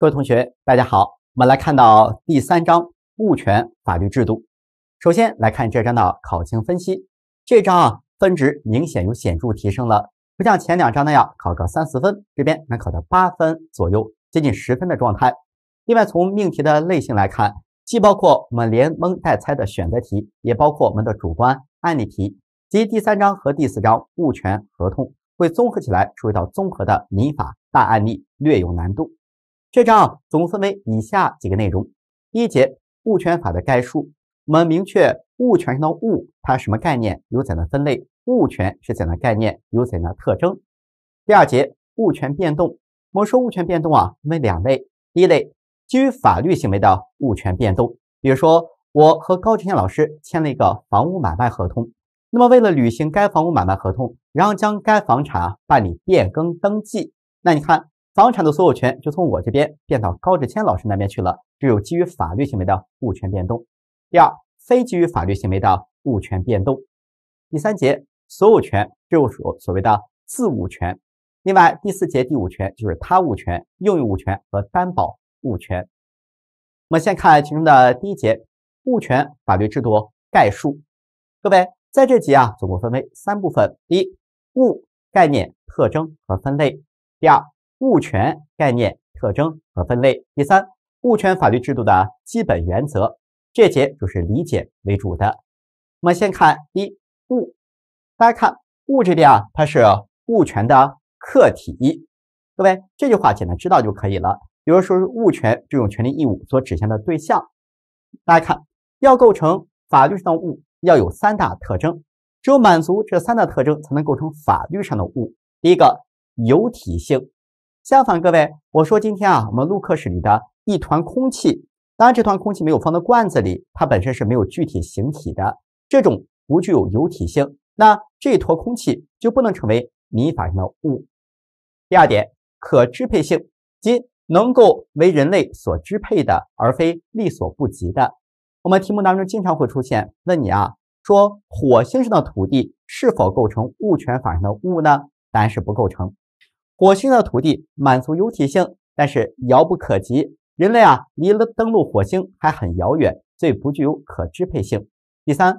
各位同学，大家好，我们来看到第三章物权法律制度。首先来看这章的考情分析，这章啊分值明显有显著提升了，不像前两章那样考个三四分，这边能考到八分左右，接近十分的状态。另外从命题的类型来看，既包括我们连蒙带猜的选择题，也包括我们的主观案例题。及第三章和第四章物权合同会综合起来出一道综合的民法大案例，略有难度。这章总分为以下几个内容：第一节，物权法的概述，我们明确物权上的物它什么概念，有怎样的分类；物权是怎样的概念，有怎样的特征。第二节，物权变动，我们说物权变动啊，分为两类，第一类基于法律行为的物权变动，比如说我和高志强老师签了一个房屋买卖合同，那么为了履行该房屋买卖合同，然后将该房产办理变更登记，那你看。房产的所有权就从我这边变到高志谦老师那边去了，只有基于法律行为的物权变动。第二，非基于法律行为的物权变动。第三节，所有权就是所所谓的自物权。另外，第四节、第五权就是他物权、用于物权和担保物权。我们先看其中的第一节，物权法律制度概述。各位，在这节啊，总共分为三部分：第一，物概念、特征和分类；第二。物权概念、特征和分类；第三，物权法律制度的基本原则。这节就是理解为主的。我们先看一物，大家看物这里啊，它是物权的客体。各位，这句话简单知道就可以了。比如说，是物权这种权利义务所指向的对象。大家看，要构成法律上的物，要有三大特征，只有满足这三大特征，才能构成法律上的物。第一个，有体性。相反，各位，我说今天啊，我们录课室里的一团空气，当然这团空气没有放到罐子里，它本身是没有具体形体的，这种不具有有体性，那这坨空气就不能成为民法上的物。第二点，可支配性，即能够为人类所支配的，而非力所不及的。我们题目当中经常会出现问你啊，说火星上的土地是否构成物权法上的物呢？答案是不构成。火星的土地满足有体性，但是遥不可及，人类啊离了登陆火星还很遥远，所以不具有可支配性。第三，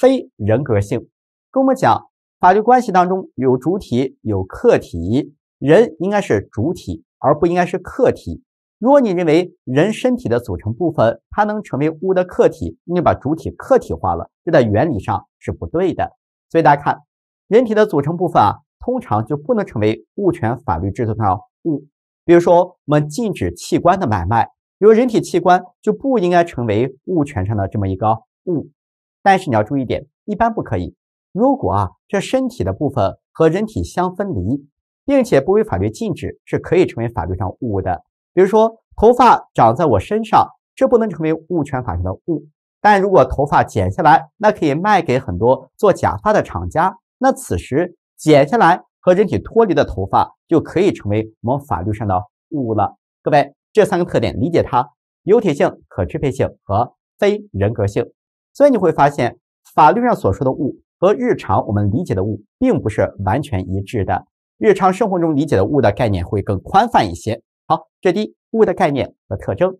非人格性。跟我们讲，法律关系当中有主体有客体，人应该是主体，而不应该是客体。如果你认为人身体的组成部分它能成为物的客体，你把主体客体化了，这在原理上是不对的。所以大家看，人体的组成部分啊。通常就不能成为物权法律制度上的物，比如说我们禁止器官的买卖，比如人体器官就不应该成为物权上的这么一个物。但是你要注意一点，一般不可以。如果啊，这身体的部分和人体相分离，并且不为法律禁止，是可以成为法律上物的。比如说头发长在我身上，这不能成为物权法上的物，但如果头发剪下来，那可以卖给很多做假发的厂家，那此时。剪下来和人体脱离的头发就可以成为我们法律上的物了。各位，这三个特点理解它：有体性、可支配性和非人格性。所以你会发现，法律上所说的物和日常我们理解的物并不是完全一致的。日常生活中理解的物的概念会更宽泛一些。好，这第一物的概念和特征。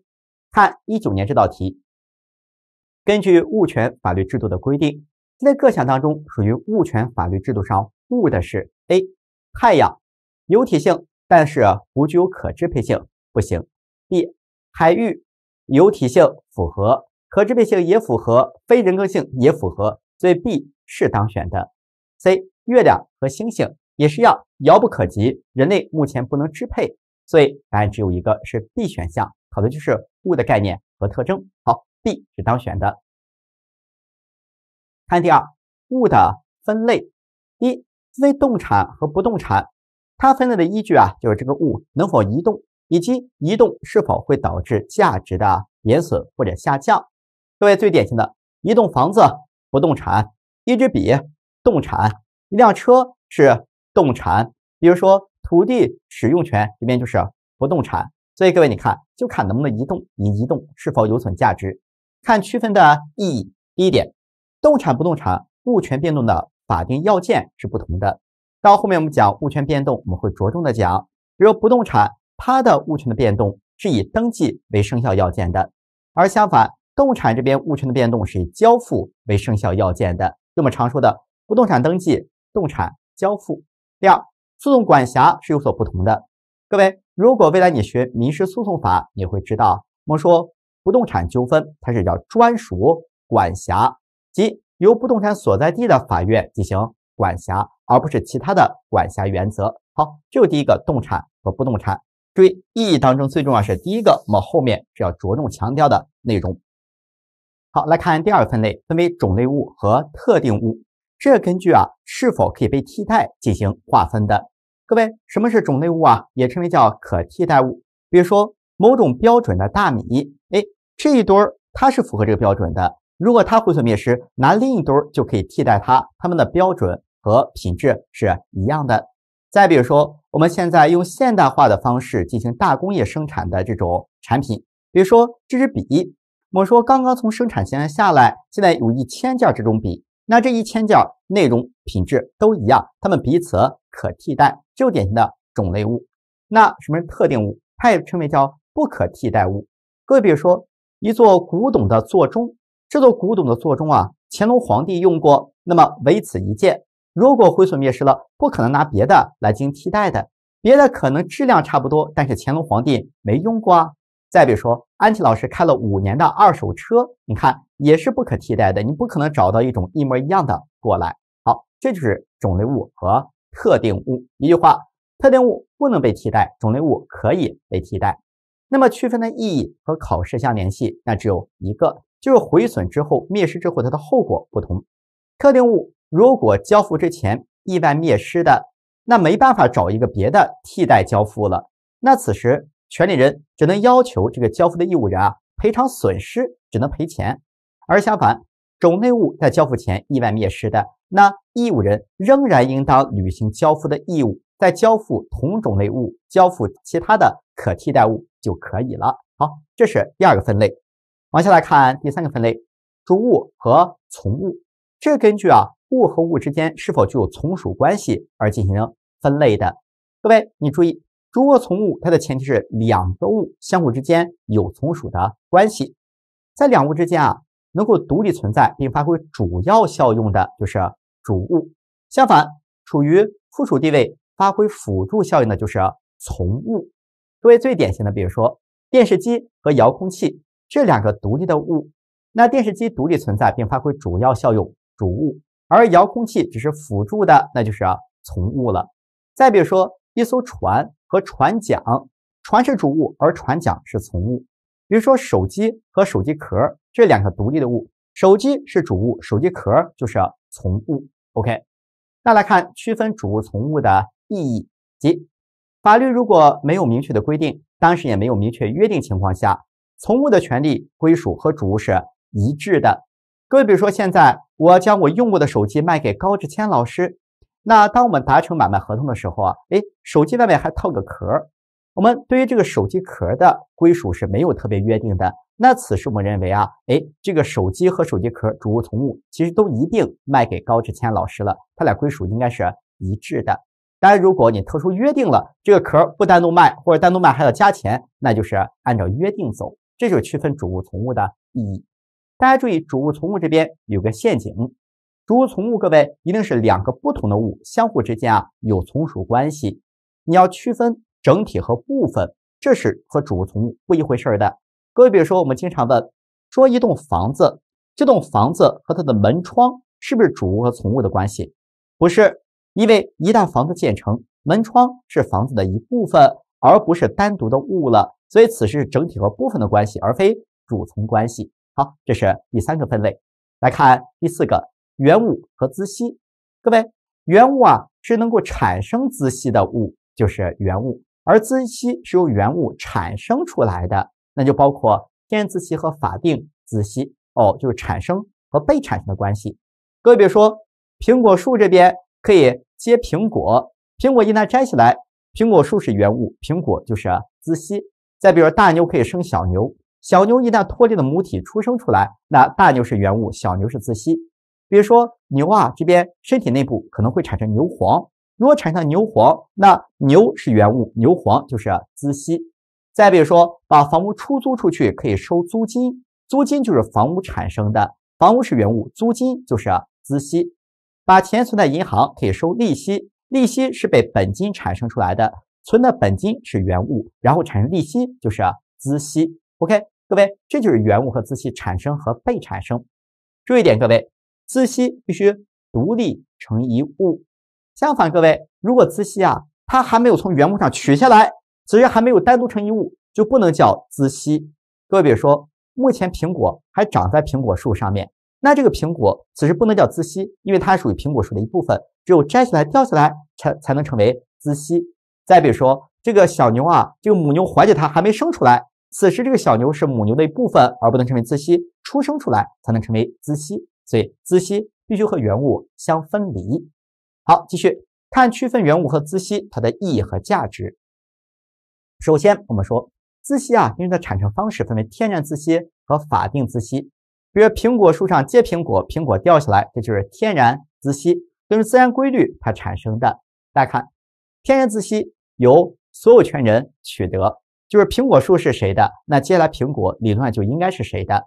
看一九年这道题，根据物权法律制度的规定，在各项当中属于物权法律制度上。物的是 A，太阳有体性，但是不具有可支配性，不行。B 海域有体性符合，可支配性也符合，非人格性也符合，所以 B 是当选的。C 月亮和星星也是要遥不可及，人类目前不能支配，所以答案只有一个是 B 选项，考的就是物的概念和特征。好，B 是当选的。看第二物的分类一。非动产和不动产，它分类的依据啊，就是这个物能否移动，以及移动是否会导致价值的贬损或者下降。各位最典型的，一栋房子不动产，一支笔动产，一辆车是动产。比如说土地使用权里面就是不动产。所以各位你看，就看能不能移动，以移动是否有损价值，看区分的意义。第一点，动产不动产物权变动的。法定要件是不同的。到后面我们讲物权变动，我们会着重的讲。比如不动产，它的物权的变动是以登记为生效要件的，而相反，动产这边物权的变动是以交付为生效要件的。那我们常说的，不动产登记，动产交付。第二，诉讼管辖是有所不同的。各位，如果未来你学民事诉讼法，你会知道，我们说不动产纠纷，它是叫专属管辖，即。由不动产所在地的法院进行管辖，而不是其他的管辖原则。好，这是第一个动产和不动产。注意，意义当中最重要是第一个，我们后面是要着重强调的内容。好，来看第二分类，分为种类物和特定物。这根据啊是否可以被替代进行划分的。各位，什么是种类物啊？也称为叫可替代物。比如说某种标准的大米，哎，这一堆儿它是符合这个标准的。如果它毁损灭失，拿另一堆就可以替代它，它们的标准和品质是一样的。再比如说，我们现在用现代化的方式进行大工业生产的这种产品，比如说这支笔，我们说刚刚从生产线下来，现在有一千件这种笔，那这一千件内容、品质都一样，它们彼此可替代，就典型的种类物。那什么是特定物？它也称为叫不可替代物。各位，比如说一座古董的座钟。这座古董的座钟啊，乾隆皇帝用过，那么唯此一件。如果毁损灭失了，不可能拿别的来进行替代的。别的可能质量差不多，但是乾隆皇帝没用过。啊。再比如说，安琪老师开了五年的二手车，你看也是不可替代的。你不可能找到一种一模一样的过来。好，这就是种类物和特定物。一句话，特定物不能被替代，种类物可以被替代。那么区分的意义和考试相联系，那只有一个。就是毁损之后、灭失之后，它的后果不同。特定物如果交付之前意外灭失的，那没办法找一个别的替代交付了，那此时权利人只能要求这个交付的义务人啊赔偿损失，只能赔钱。而相反，种类物在交付前意外灭失的，那义务人仍然应当履行交付的义务，在交付同种类物、交付其他的可替代物就可以了。好，这是第二个分类。往下来看第三个分类，主物和从物，这根据啊物和物之间是否具有从属关系而进行分类的。各位，你注意，主物从物它的前提是两个物相互之间有从属的关系，在两物之间啊能够独立存在并发挥主要效用的就是主物，相反，处于附属地位发挥辅助效应的就是从物。各位最典型的，比如说电视机和遥控器。这两个独立的物，那电视机独立存在并发挥主要效用，主物；而遥控器只是辅助的，那就是从物了。再比如说，一艘船和船桨，船是主物，而船桨是从物。比如说手机和手机壳，这两个独立的物，手机是主物，手机壳就是从物。OK，那来看区分主物从物的意义，即法律如果没有明确的规定，当时也没有明确约定情况下。从物的权利归属和主物是一致的。各位，比如说现在我将我用过的手机卖给高志谦老师，那当我们达成买卖合同的时候啊，哎，手机外面还套个壳我们对于这个手机壳的归属是没有特别约定的。那此时我们认为啊，哎，这个手机和手机壳，主物从物其实都一定卖给高志谦老师了，他俩归属应该是一致的。当然，如果你特殊约定了这个壳不单独卖，或者单独卖还要加钱，那就是按照约定走。这就区分主物从物的意义。大家注意，主物从物这边有个陷阱。主物从物，各位一定是两个不同的物，相互之间啊有从属关系。你要区分整体和部分，这是和主物从物不一回事的。各位，比如说我们经常问，说一栋房子，这栋房子和它的门窗是不是主物和从物的关系？不是，因为一旦房子建成，门窗是房子的一部分，而不是单独的物了。所以此时是整体和部分的关系，而非主从关系。好，这是第三个分类。来看第四个，原物和孳息。各位，原物啊是能够产生孳息的物，就是原物，而孳息是由原物产生出来的，那就包括天然孳息和法定孳息。哦，就是产生和被产生的关系。各位，比如说苹果树这边可以结苹果，苹果一旦摘下来，苹果树是原物，苹果就是孳息。再比如，大牛可以生小牛，小牛一旦脱离了母体出生出来，那大牛是原物，小牛是孳息。比如说牛啊，这边身体内部可能会产生牛黄，如果产生了牛黄，那牛是原物，牛黄就是孳息。再比如说，把房屋出租出去可以收租金，租金就是房屋产生的，房屋是原物，租金就是孳息。把钱存在银行可以收利息，利息是被本金产生出来的。存的本金是原物，然后产生利息就是资息。OK，各位，这就是原物和资息产生和被产生。注意点，各位，资息必须独立成一物。相反，各位，如果资息啊，它还没有从原物上取下来，此时还没有单独成一物，就不能叫资息。各位，比如说，目前苹果还长在苹果树上面，那这个苹果此时不能叫资息，因为它属于苹果树的一部分。只有摘下来掉下来，才才能成为资息。再比如说，这个小牛啊，这个母牛怀着它还没生出来，此时这个小牛是母牛的一部分，而不能称为孳息。出生出来才能成为孳息，所以孳息必须和原物相分离。好，继续看区分原物和孳息它的意义和价值。首先，我们说孳息啊，因为它产生方式分为天然孳息和法定孳息。比如苹果树上结苹果，苹果掉下来，这就是天然孳息，根据自然规律它产生的。大家看，天然孳息。由所有权人取得，就是苹果树是谁的，那接下来苹果理论上就应该是谁的。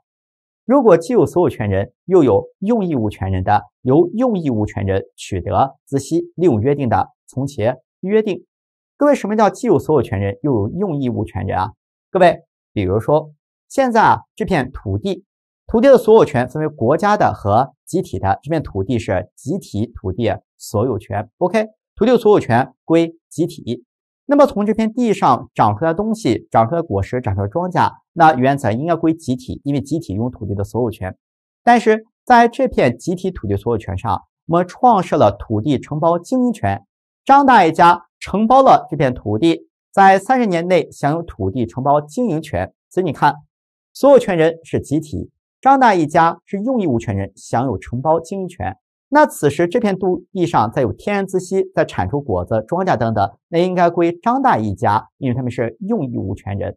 如果既有所有权人又有用益物权人的，由用益物权人取得资息。利用约定的从其约定。各位，什么叫既有所有权人又有用益物权人啊？各位，比如说现在啊，这片土地，土地的所有权分为国家的和集体的，这片土地是集体土地所有权。OK，土地所有权归集体。那么从这片地上长出来的东西，长出来果实，长出来庄稼，那原财应该归集体，因为集体拥有土地的所有权。但是在这片集体土地所有权上，我们创设了土地承包经营权。张大爷家承包了这片土地，在三十年内享有土地承包经营权。所以你看，所有权人是集体，张大爷家是用益物权人，享有承包经营权。那此时这片土地上再有天然孳息在产出果子、庄稼等等，那应该归张大一家，因为他们是用益物权人。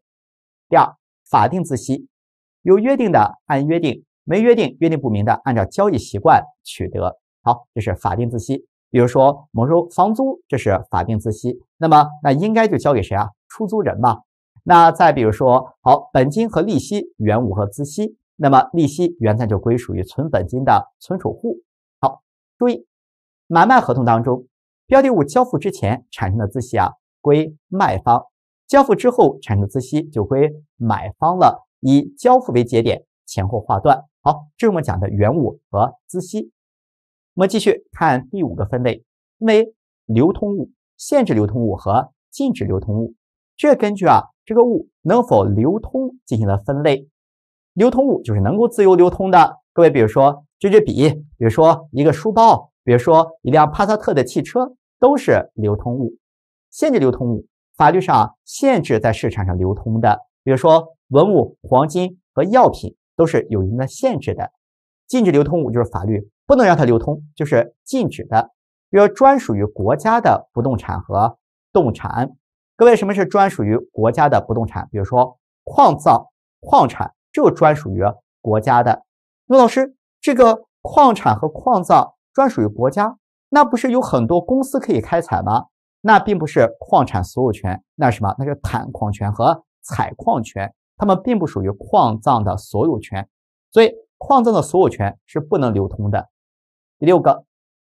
第二，法定孳息，有约定的按约定，没约定、约定不明的，按照交易习惯取得。好，这是法定孳息。比如说，我们说房租，这是法定孳息。那么，那应该就交给谁啊？出租人嘛。那再比如说，好，本金和利息、原物和孳息，那么利息原在就归属于存本金的存储户。注意，买卖合同当中，标的物交付之前产生的孳息啊，归卖方；交付之后产生的孳息就归买方了。以交付为节点，前后划断。好，这是我们讲的原物和孳息。我们继续看第五个分类，为流通物、限制流通物和禁止流通物。这根据啊，这个物能否流通进行了分类。流通物就是能够自由流通的。各位，比如说这支笔，比如说一个书包，比如说一辆帕萨特的汽车，都是流通物。限制流通物，法律上限制在市场上流通的，比如说文物、黄金和药品都是有一定的限制的。禁止流通物就是法律不能让它流通，就是禁止的。比如专属于国家的不动产和动产。各位，什么是专属于国家的不动产？比如说矿藏、矿产，就专属于国家的。那老师，这个矿产和矿藏专属于国家，那不是有很多公司可以开采吗？那并不是矿产所有权，那什么？那是探矿权和采矿权，他们并不属于矿藏的所有权，所以矿藏的所有权是不能流通的。第六个，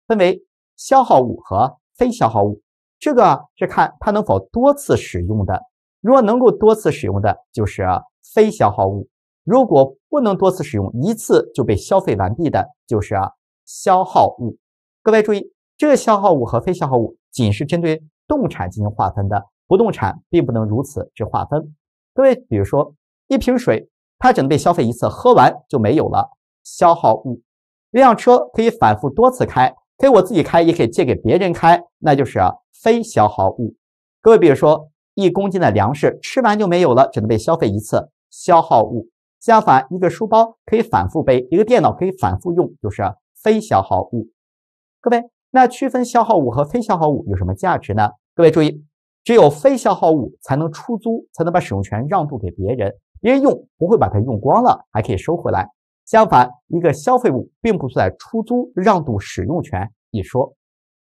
分为消耗物和非消耗物，这个是看它能否多次使用的，如果能够多次使用的就是非消耗物，如果。不能多次使用，一次就被消费完毕的，就是啊，消耗物。各位注意，这个消耗物和非消耗物，仅是针对动产进行划分的，不动产并不能如此之划分。各位，比如说一瓶水，它只能被消费一次，喝完就没有了，消耗物。一辆车可以反复多次开，可以我自己开，也可以借给别人开，那就是非消耗物。各位，比如说一公斤的粮食，吃完就没有了，只能被消费一次，消耗物。相反，一个书包可以反复背，一个电脑可以反复用，就是非消耗物。各位，那区分消耗物和非消耗物有什么价值呢？各位注意，只有非消耗物才能出租，才能把使用权让渡给别人，别人用不会把它用光了，还可以收回来。相反，一个消费物并不存在出租、让渡使用权一说。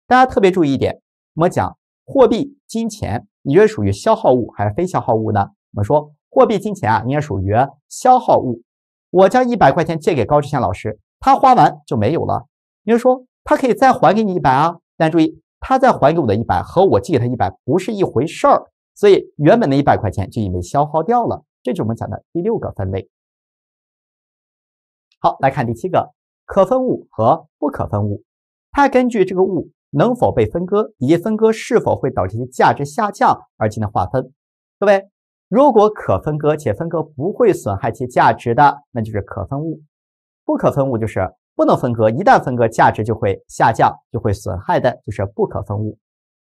大家特别注意一点，我们讲货币、金钱，你得属于消耗物还是非消耗物呢？我们说。货币、金钱啊，应该属于消耗物。我将一百块钱借给高志祥老师，他花完就没有了。也就是说，他可以再还给你一百啊。但注意，他再还给我的一百和我借给他一百不是一回事儿。所以，原本的一百块钱就因为消耗掉了。这就是我们讲的第六个分类。好，来看第七个，可分物和不可分物。它根据这个物能否被分割以及分割是否会导致价值下降而进行划分。各位。如果可分割且分割不会损害其价值的，那就是可分物；不可分物就是不能分割，一旦分割价值就会下降，就会损害的，就是不可分物。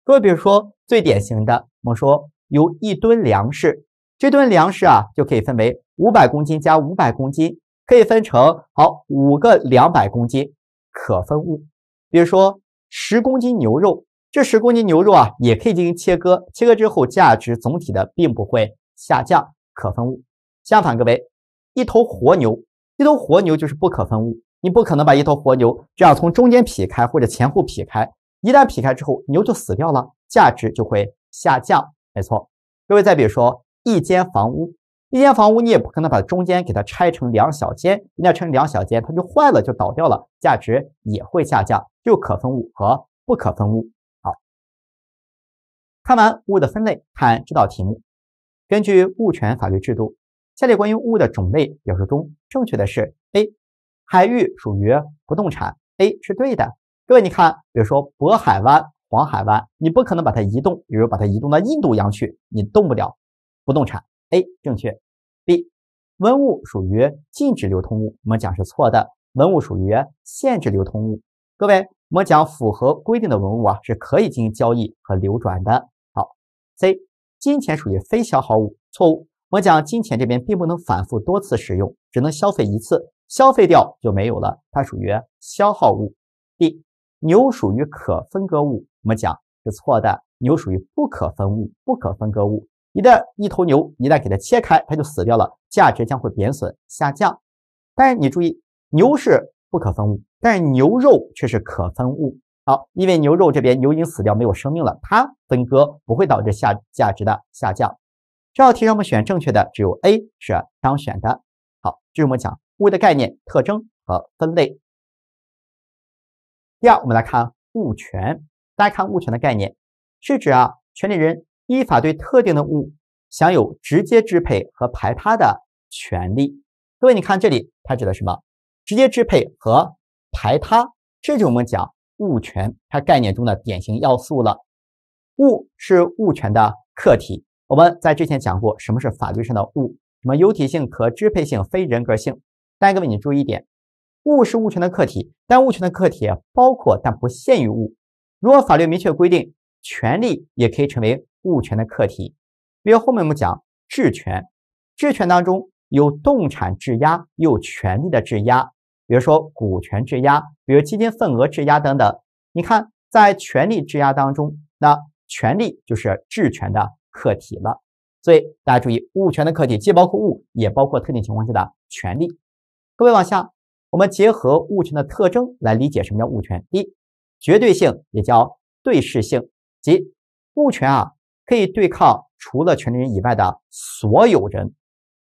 各位，比如说最典型的，我们说有一吨粮食，这吨粮食啊就可以分为五百公斤加五百公斤，可以分成好五个两百公斤，可分物。比如说十公斤牛肉，这十公斤牛肉啊也可以进行切割，切割之后价值总体的并不会。下降，可分物。相反，各位，一头活牛，一头活牛就是不可分物。你不可能把一头活牛这样从中间劈开，或者前后劈开。一旦劈开之后，牛就死掉了，价值就会下降。没错，各位，再比如说一间房屋，一间房屋你也不可能把中间给它拆成两小间，人家拆成两小间，它就坏了，就倒掉了，价值也会下降。就可分物和不可分物。好，看完物的分类，看这道题目。根据物权法律制度，下列关于物的种类表述中正确的是：A，海域属于不动产，A 是对的。各位，你看，比如说渤海湾、黄海湾，你不可能把它移动，比如把它移动到印度洋去，你动不了。不动产，A 正确。B，文物属于禁止流通物，我们讲是错的。文物属于限制流通物。各位，我们讲符合规定的文物啊，是可以进行交易和流转的。好，C。金钱属于非消耗物，错误。我们讲金钱这边并不能反复多次使用，只能消费一次，消费掉就没有了，它属于消耗物。D 牛属于可分割物，我们讲是错的，牛属于不可分物、不可分割物。一旦一头牛一旦给它切开，它就死掉了，价值将会贬损下降。但是你注意，牛是不可分物，但是牛肉却是可分物。好，因为牛肉这边牛已经死掉，没有生命了，它分割不会导致下价值的下降。这道题让我们选正确的，只有 A 是当选的。好，这是我们讲物的概念、特征和分类。第二，我们来看物权。大家看物权的概念，是指啊，权利人依法对特定的物享有直接支配和排他的权利。各位，你看这里它指的什么？直接支配和排他，这就我们讲。物权它概念中的典型要素了，物是物权的客体。我们在之前讲过，什么是法律上的物？什么有体性、可支配性、非人格性。但各位你注意一点，物是物权的客体，但物权的客体包括但不限于物。如果法律明确规定，权利也可以成为物权的客体。比如后面我们讲质权，质权当中有动产质押，有权利的质押。比如说股权质押，比如基金份额质押等等。你看，在权利质押当中，那权利就是质权的客体了。所以大家注意，物权的客体既包括物，也包括特定情况下的权利。各位往下，我们结合物权的特征来理解什么叫物权：一、绝对性，也叫对视性，即物权啊可以对抗除了权利人以外的所有人。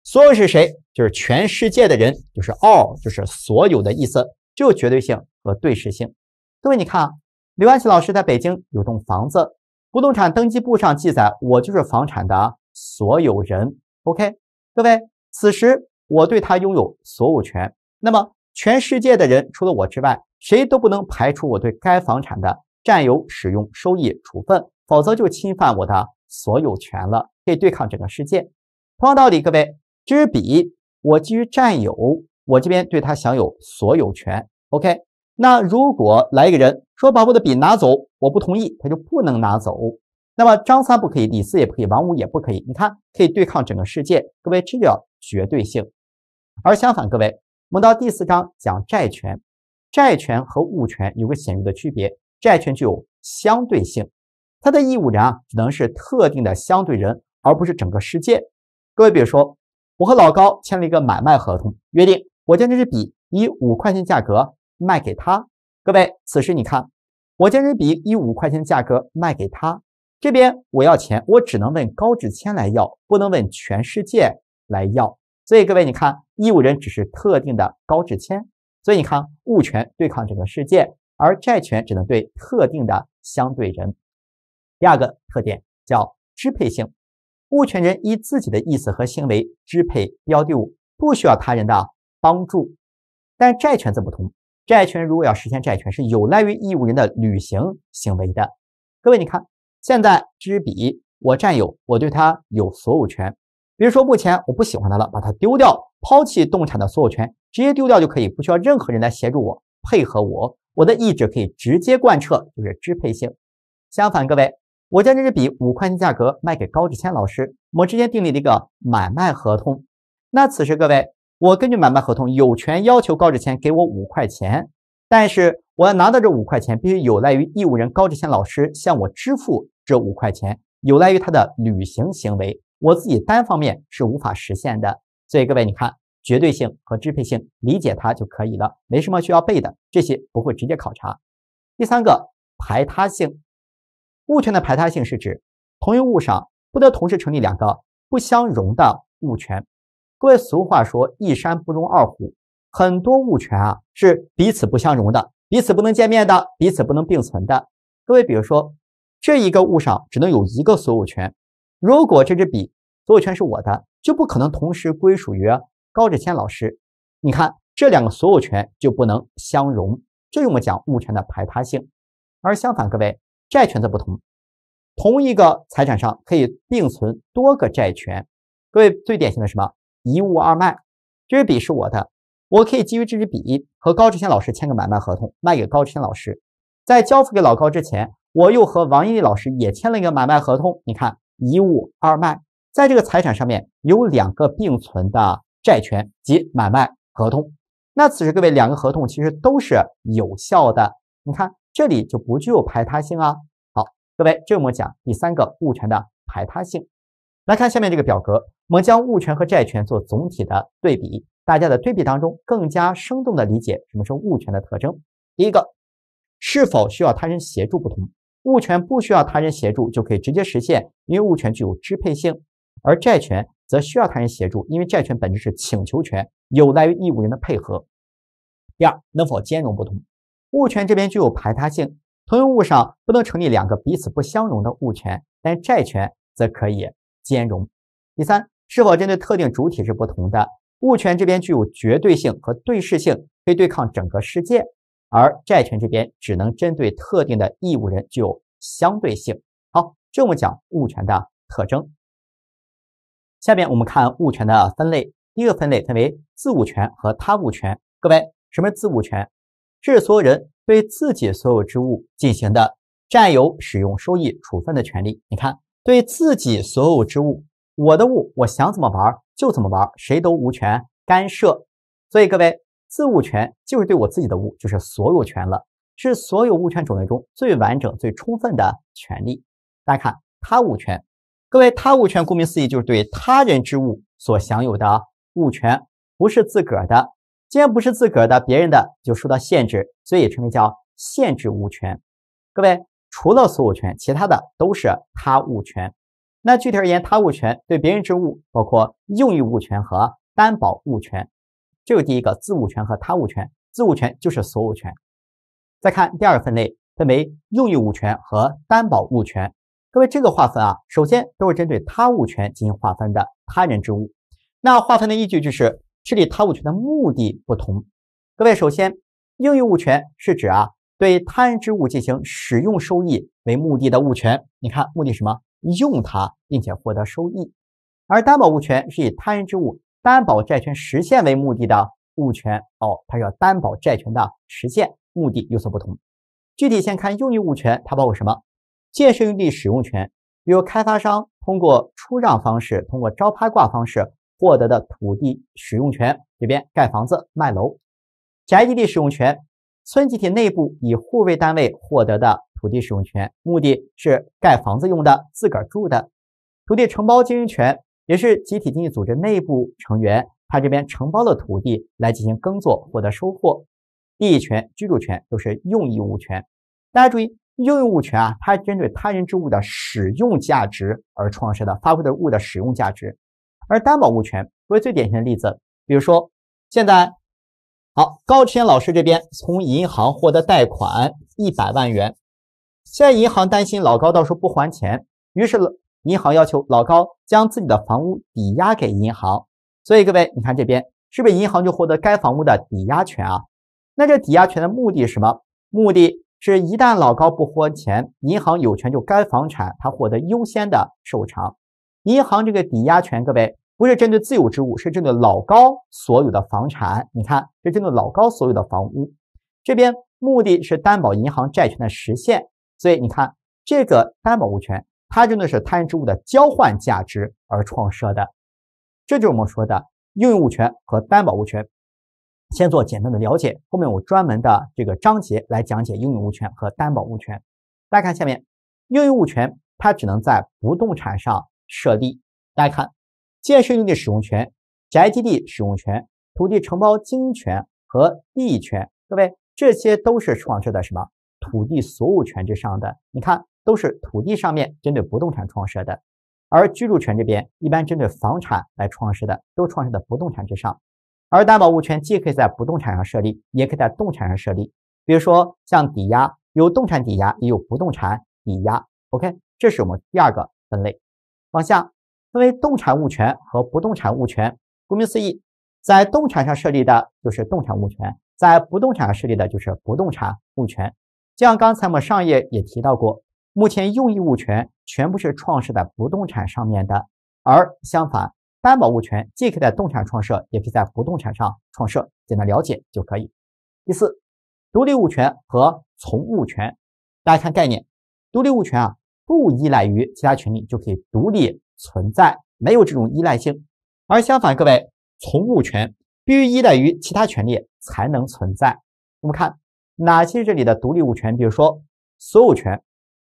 所有是谁？就是全世界的人，就是 all，就是所有的意思，就有绝对性和对时性。各位，你看啊，刘安琪老师在北京有栋房子，不动产登记簿上记载，我就是房产的所有人。OK，各位，此时我对它拥有所有权。那么，全世界的人除了我之外，谁都不能排除我对该房产的占有、使用、收益、处分，否则就侵犯我的所有权了，可以对抗整个世界。同样道理，各位。这支笔，我基于占有，我这边对他享有所有权。OK，那如果来一个人说把我的笔拿走，我不同意，他就不能拿走。那么张三不可以，李四也不可以，王五也不可以。你看，可以对抗整个世界。各位，这叫绝对性。而相反，各位，我们到第四章讲债权，债权和物权有个显著的区别，债权具有相对性，它的义务人啊只能是特定的相对人，而不是整个世界。各位，比如说。我和老高签了一个买卖合同，约定我将这支笔以五块钱价格卖给他。各位，此时你看，我将这支笔以五块钱价格卖给他，这边我要钱，我只能问高志谦来要，不能问全世界来要。所以各位，你看，义务人只是特定的高志谦，所以你看，物权对抗整个世界，而债权只能对特定的相对人。第二个特点叫支配性。物权人依自己的意思和行为支配标的物，不需要他人的帮助。但债权则不同，债权如果要实现债权，是有赖于义务人的履行行为的。各位，你看，现在这笔我占有，我对它有所有权。比如说，目前我不喜欢它了，把它丢掉、抛弃动产的所有权，直接丢掉就可以，不需要任何人来协助我、配合我，我的意志可以直接贯彻，就是支配性。相反，各位。我将这支笔五块钱价格卖给高志谦老师，我们之间订立了一个买卖合同。那此时各位，我根据买卖合同有权要求高志谦给我五块钱，但是我要拿到这五块钱，必须有赖于义务人高志谦老师向我支付这五块钱，有赖于他的履行行为，我自己单方面是无法实现的。所以各位，你看绝对性和支配性，理解它就可以了，没什么需要背的，这些不会直接考察。第三个排他性。物权的排他性是指同一物上不得同时成立两个不相容的物权。各位俗话说“一山不容二虎”，很多物权啊是彼此不相容的，彼此不能见面的，彼此不能并存的。各位，比如说这一个物上只能有一个所有权。如果这支笔所有权是我的，就不可能同时归属于高志谦老师。你看这两个所有权就不能相容，这我们讲物权的排他性。而相反，各位。债权则不同，同一个财产上可以并存多个债权。各位最典型的什么？一物二卖。这支笔是我的，我可以基于这支笔和高志谦老师签个买卖合同，卖给高志谦老师。在交付给老高之前，我又和王一老师也签了一个买卖合同。你看，一物二卖，在这个财产上面有两个并存的债权及买卖合同。那此时各位两个合同其实都是有效的。你看。这里就不具有排他性啊。好，各位，这我们讲第三个物权的排他性。来看下面这个表格，我们将物权和债权做总体的对比，大家的对比当中更加生动的理解什么是物权的特征。第一个，是否需要他人协助不同，物权不需要他人协助就可以直接实现，因为物权具有支配性，而债权则需要他人协助，因为债权本质是请求权，有赖于义务人的配合。第二，能否兼容不同。物权这边具有排他性，同一物上不能成立两个彼此不相容的物权，但债权则可以兼容。第三，是否针对特定主体是不同的。物权这边具有绝对性和对视性，可以对抗整个世界，而债权这边只能针对特定的义务人具有相对性。好，这么讲物权的特征。下面我们看物权的分类，第一个分类分为自物权和他物权。各位，什么是自物权？是所有人对自己所有之物进行的占有、使用、收益、处分的权利。你看，对自己所有之物，我的物，我想怎么玩就怎么玩，谁都无权干涉。所以，各位，自物权就是对我自己的物，就是所有权了，是所有物权种类中最完整、最充分的权利。大家看，他物权，各位，他物权，顾名思义就是对他人之物所享有的物权，不是自个儿的。既然不是自个儿的，别人的就受到限制，所以也称为叫限制物权。各位，除了所有权，其他的都是他物权。那具体而言，他物权对别人之物，包括用益物权和担保物权，这是第一个自物权和他物权。自物权就是所有权。再看第二分类，分为用益物权和担保物权。各位，这个划分啊，首先都是针对他物权进行划分的，他人之物。那划分的依据就是。治理他物权的目的不同，各位，首先，用益物权是指啊，对他人之物进行使用收益为目的的物权。你看，目的什么？用它并且获得收益。而担保物权是以他人之物担保债权实现为目的的物权。哦，它要担保债权的实现，目的有所不同。具体先看用益物权，它包括什么？建设用地使用权，比如开发商通过出让方式，通过招拍挂方式。获得的土地使用权，这边盖房子、卖楼；宅基地使用权，村集体内部以户为单位获得的土地使用权，目的是盖房子用的，自个儿住的；土地承包经营权也是集体经济组织内部成员，他这边承包的土地来进行耕作，获得收获。地权、居住权都是用益物权。大家注意，用益物权啊，它针对他人之物的使用价值而创设的，发挥的物的使用价值。而担保物权，为最典型的例子，比如说，现在好，高天老师这边从银行获得贷款一百万元，现在银行担心老高到时候不还钱，于是银行要求老高将自己的房屋抵押给银行，所以各位你看这边是不是银行就获得该房屋的抵押权啊？那这抵押权的目的是什么？目的是，一旦老高不还钱，银行有权就该房产他获得优先的受偿。银行这个抵押权，各位不是针对自有之物，是针对老高所有的房产。你看，是针对老高所有的房屋。这边目的是担保银行债权的实现，所以你看这个担保物权，它针对是他人之物的交换价值而创设的。这就是我们说的用益物权和担保物权。先做简单的了解，后面我专门的这个章节来讲解用益物权和担保物权。大家看下面，用益物权它只能在不动产上。设立，大家看，建设用地使用权、宅基地使用权、土地承包经营权和地权，各位，这些都是创设的什么？土地所有权之上的，你看，都是土地上面针对不动产创设的；而居住权这边一般针对房产来创设的，都创设在不动产之上。而担保物权既可以在不动产上设立，也可以在动产上设立，比如说像抵押，有动产抵押，也有不动产抵押。OK，这是我们第二个分类。往下分为动产物权和不动产物权。顾名思义，在动产上设立的就是动产物权，在不动产上设立的就是不动产物权。像刚才我们上页也提到过，目前用益物权全部是创设在不动产上面的，而相反，担保物权既可以在动产创设，也可以在不动产上创设。简单了解就可以。第四，独立物权和从物权。大家看概念，独立物权啊。不依赖于其他权利就可以独立存在，没有这种依赖性。而相反，各位从物权必须依赖于其他权利才能存在。我们看哪些这里的独立物权，比如说所有权、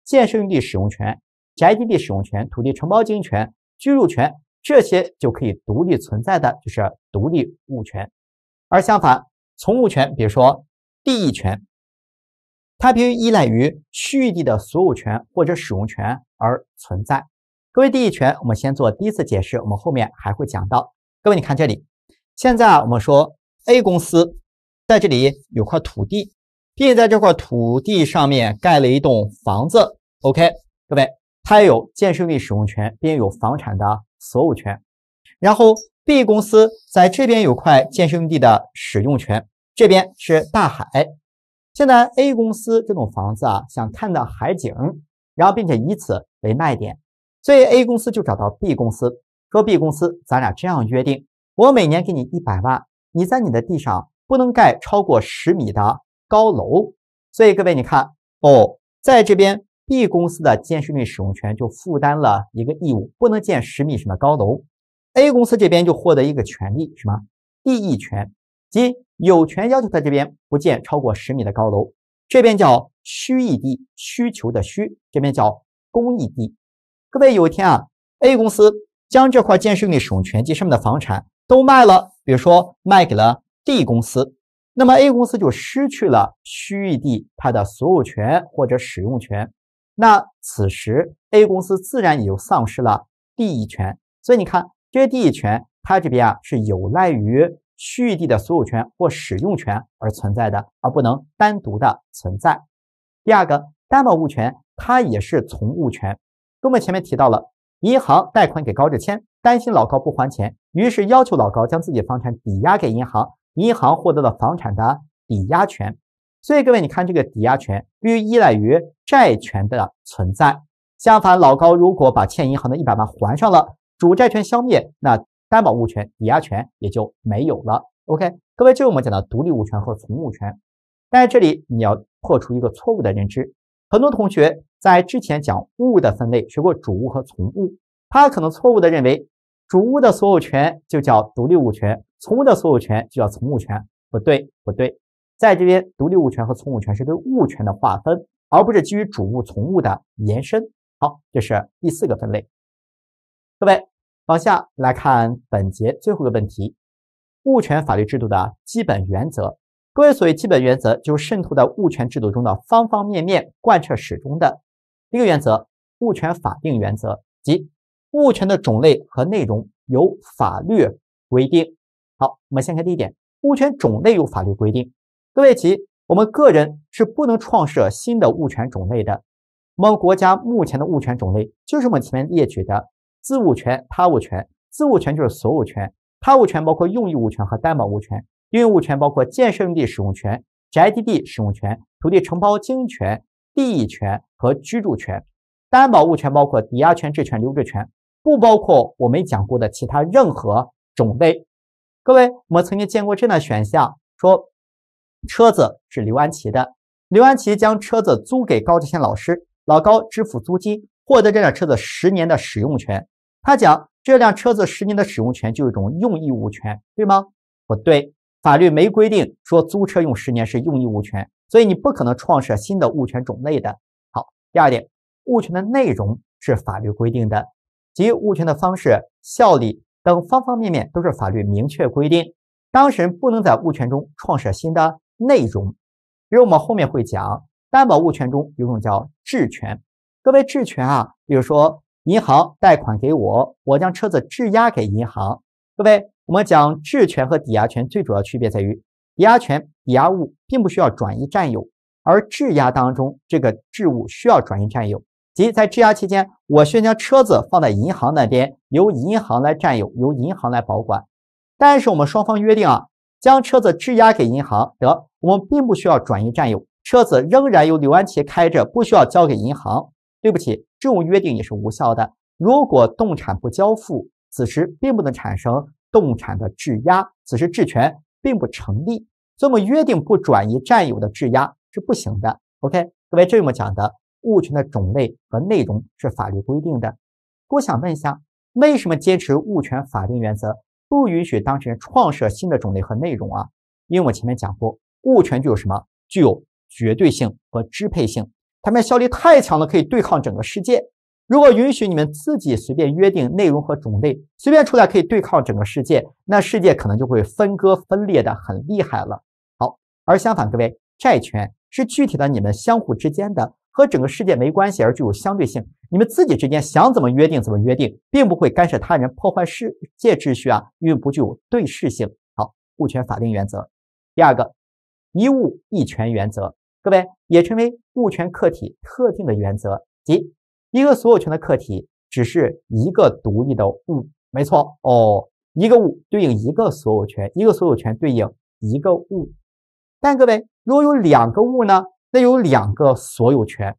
建设用地使用权、宅基地使用权、土地承包经营权、居住权，这些就可以独立存在的就是独立物权。而相反，从物权，比如说地役权。它必须依赖于区域地的所有权或者使用权而存在。各位，地役权我们先做第一次解释，我们后面还会讲到。各位，你看这里，现在啊，我们说 A 公司在这里有块土地，并在这块土地上面盖了一栋房子。OK，各位，它有建设用地使用权，并有房产的所有权。然后 B 公司在这边有块建设用地的使用权，这边是大海。现在 A 公司这种房子啊，想看到海景，然后并且以此为卖点，所以 A 公司就找到 B 公司，说 B 公司，咱俩这样约定，我每年给你一百万，你在你的地上不能盖超过十米的高楼。所以各位你看，哦，在这边 B 公司的建设用地使用权就负担了一个义务，不能建十米深的高楼。A 公司这边就获得一个权利，什么地役权？即有权要求在这边不建超过十米的高楼，这边叫需域地需求的需，这边叫公益地。各位有一天啊，A 公司将这块建设用地使用权及上面的房产都卖了，比如说卖给了 D 公司，那么 A 公司就失去了需域地它的所有权或者使用权。那此时 A 公司自然也就丧失了地役权。所以你看，这些地役权，它这边啊是有赖于。区域地的所有权或使用权而存在的，而不能单独的存在。第二个，担保物权它也是从物权。各们前面提到了，银行贷款给高志谦，担心老高不还钱，于是要求老高将自己房产抵押给银行，银行获得了房产的抵押权。所以各位，你看这个抵押权必须依赖于债权的存在。相反，老高如果把欠银行的一百万还上了，主债权消灭，那。担保物权、抵押权也就没有了。OK，各位这是我们讲的独立物权和从物权。但这里你要破除一个错误的认知，很多同学在之前讲物的分类学过主物和从物，他可能错误的认为主物的所有权就叫独立物权，从物的所有权就叫从物权。不对，不对，在这边独立物权和从物权是对物权的划分，而不是基于主物从物的延伸。好，这是第四个分类，各位。往下来看本节最后一个问题，物权法律制度的基本原则。各位所谓基本原则，就是渗透在物权制度中的方方面面，贯彻始终的一个原则——物权法定原则，即物权的种类和内容由法律规定。好，我们先看第一点，物权种类由法律规定。各位即我们个人是不能创设新的物权种类的。我们国家目前的物权种类就是我们前面列举的。自物权、他物权。自物权就是所有权，他物权包括用益物权和担保物权。用益物权包括建设用地使用权、宅基地使用权、土地承包经营权、地役权和居住权。担保物权包括抵押权、质权、留置权，不包括我们讲过的其他任何种类。各位，我们曾经见过这样的选项，说车子是刘安琪的，刘安琪将车子租给高志仙老师，老高支付租金。获得这辆车子十年的使用权，他讲这辆车子十年的使用权就是一种用益物权，对吗？不对，法律没规定说租车用十年是用益物权，所以你不可能创设新的物权种类的。好，第二点，物权的内容是法律规定的，即物权的方式、效力等方方面面都是法律明确规定，当事人不能在物权中创设新的内容。比如我们后面会讲，担保物权中有种叫质权。各位质权啊，比如说银行贷款给我，我将车子质押给银行。各位，我们讲质权和抵押权最主要区别在于，抵押权抵押物并不需要转移占有，而质押当中这个质物需要转移占有，即在质押期间，我需将车子放在银行那边，由银行来占有，由银行来保管。但是我们双方约定啊，将车子质押给银行，得我们并不需要转移占有，车子仍然由刘安琪开着，不需要交给银行。对不起，这种约定也是无效的。如果动产不交付，此时并不能产生动产的质押，此时质权并不成立。所以我们约定不转移占有的质押是不行的。OK，各位，这么我们讲的物权的种类和内容是法律规定的。我想问一下，为什么坚持物权法定原则，不允许当事人创设新的种类和内容啊？因为我前面讲过，物权具有什么？具有绝对性和支配性。谈们效力太强了，可以对抗整个世界。如果允许你们自己随便约定内容和种类，随便出来可以对抗整个世界，那世界可能就会分割分裂的很厉害了。好，而相反，各位，债权是具体的，你们相互之间的和整个世界没关系，而具有相对性。你们自己之间想怎么约定怎么约定，并不会干涉他人、破坏世界秩序啊，因为不具有对视性。好，物权法定原则，第二个一物一权原则，各位也称为。物权客体特定的原则，即一个所有权的客体只是一个独立的物，没错哦。一个物对应一个所有权，一个所有权对应一个物。但各位，如果有两个物呢？那有两个所有权。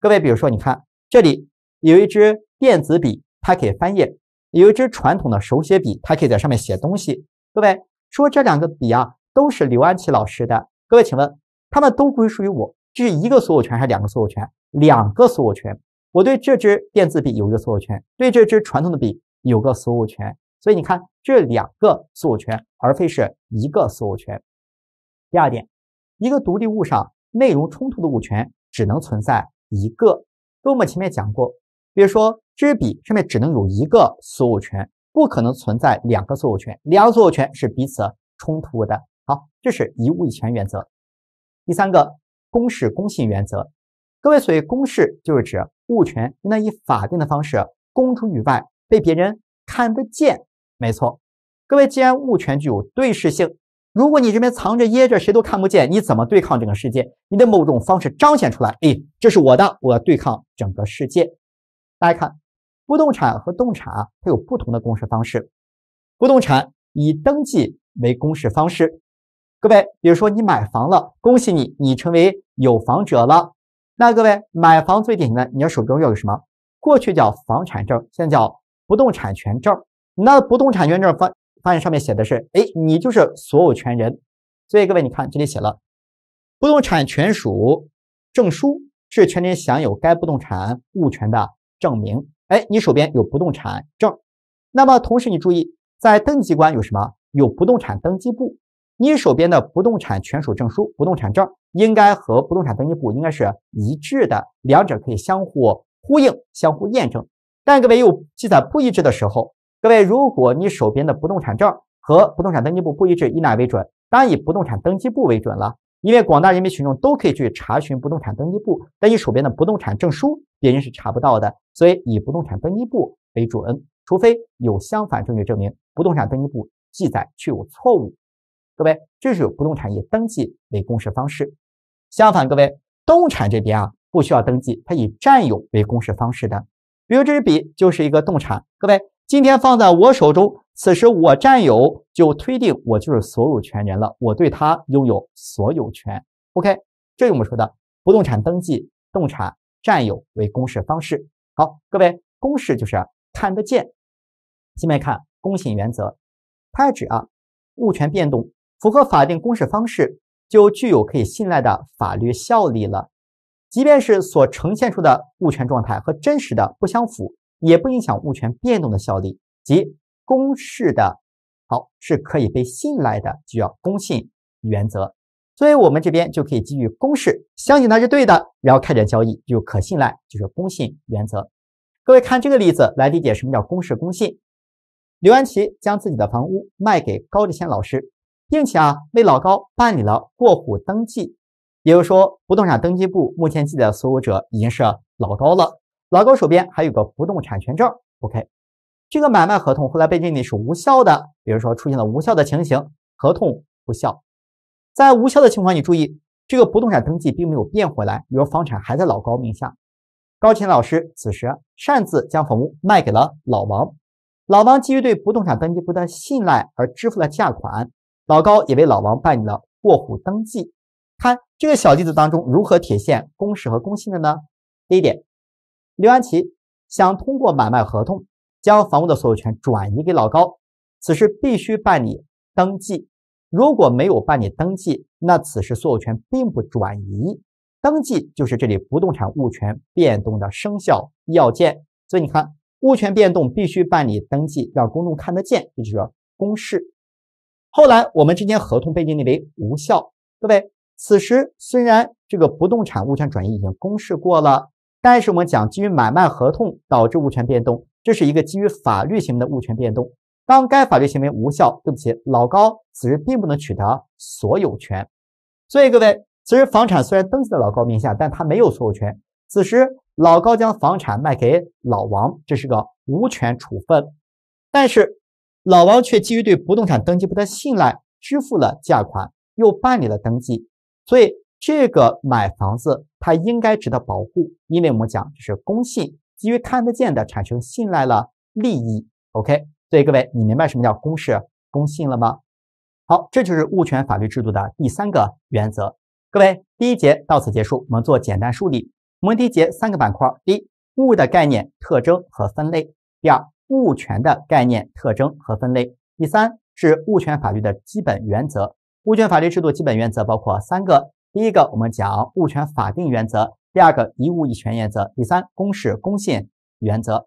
各位，比如说，你看这里有一支电子笔，它可以翻页；有一支传统的手写笔，它可以在上面写东西。各位说这两个笔啊，都是刘安琪老师的。各位，请问他们都归属于我？这是一个所有权还是两个所有权？两个所有权，我对这支电子笔有一个所有权，对这支传统的笔有个所有权。所以你看，这两个所有权，而非是一个所有权。第二点，一个独立物上内容冲突的物权只能存在一个。跟我们前面讲过，比如说这支笔上面只能有一个所有权，不可能存在两个所有权，两个所有权是彼此冲突的。好，这是一物一权原则。第三个。公示公信原则，各位所谓公示，就是指物权应当以法定的方式公诸于外，被别人看得见。没错，各位，既然物权具有对视性，如果你这边藏着掖着，谁都看不见，你怎么对抗整个世界？你的某种方式彰显出来，哎，这是我的，我要对抗整个世界。大家看，不动产和动产它有不同的公示方式，不动产以登记为公示方式。各位，比如说你买房了，恭喜你，你成为有房者了。那各位买房最典型的，你要手中要有什么？过去叫房产证，现在叫不动产权证。那不动产权证发发现上面写的是，哎，你就是所有权人。所以各位，你看这里写了，不动产权属证书是权利人享有该不动产物权的证明。哎，你手边有不动产证，那么同时你注意，在登记机关有什么？有不动产登记簿。你手边的不动产权属证书、不动产证应该和不动产登记簿应该是一致的，两者可以相互呼应、相互验证。但各位有记载不一致的时候，各位如果你手边的不动产证和不动产登记簿不一致，以哪为准？当然以不动产登记簿为准了，因为广大人民群众都可以去查询不动产登记簿，但你手边的不动产证书别人是查不到的，所以以不动产登记簿为准，除非有相反证据证明不动产登记簿记载确有错误。各位，这是有不动产以登记为公示方式；相反，各位动产这边啊不需要登记，它以占有为公示方式的。比如这支笔就是一个动产，各位今天放在我手中，此时我占有就推定我就是所有权人了，我对它拥有所有权。OK，这是我们说的不动产登记，动产占有为公示方式。好，各位公示就是看得见。下面看公信原则，它指啊物权变动。符合法定公示方式，就具有可以信赖的法律效力了。即便是所呈现出的物权状态和真实的不相符，也不影响物权变动的效力即公示的，好是可以被信赖的，就叫公信原则。所以，我们这边就可以基于公示，相信它是对的，然后开展交易就可信赖，就是公信原则。各位看这个例子来理解什么叫公示公信。刘安琪将自己的房屋卖给高志贤老师。并且啊，为老高办理了过户登记，也就是说，不动产登记簿目前记载的所有者已经是老高了。老高手边还有个不动产权证。OK，这个买卖合同后来被认定是无效的，比如说出现了无效的情形，合同无效。在无效的情况，你注意，这个不动产登记并没有变回来，比如房产还在老高名下。高琴老师此时擅自将房屋卖给了老王，老王基于对不动产登记簿的信赖而支付了价款。老高也为老王办理了过户登记。看这个小例子当中如何体现公示和公信的呢？第一点，刘安琪想通过买卖合同将房屋的所有权转移给老高，此时必须办理登记。如果没有办理登记，那此时所有权并不转移。登记就是这里不动产物权变动的生效要件。所以你看，物权变动必须办理登记，让公众看得见，这就叫公示。后来，我们之间合同被认定为无效。各位，此时虽然这个不动产物权转移已经公示过了，但是我们讲基于买卖合同导致物权变动，这是一个基于法律行为的物权变动。当该法律行为无效，对不起，老高此时并不能取得所有权。所以，各位，此时房产虽然登记在老高名下，但他没有所有权。此时，老高将房产卖给老王，这是个无权处分，但是。老王却基于对不动产登记簿的信赖，支付了价款，又办理了登记，所以这个买房子他应该值得保护，因为我们讲是公信，基于看得见的产生信赖了利益。OK，所以各位，你明白什么叫公示、公信了吗？好，这就是物权法律制度的第三个原则。各位，第一节到此结束，我们做简单梳理。我们第一节三个板块：第一，物的概念、特征和分类；第二。物权的概念、特征和分类。第三是物权法律的基本原则。物权法律制度基本原则包括三个：第一个，我们讲物权法定原则；第二个，一物一权原则；第三，公示公信原则。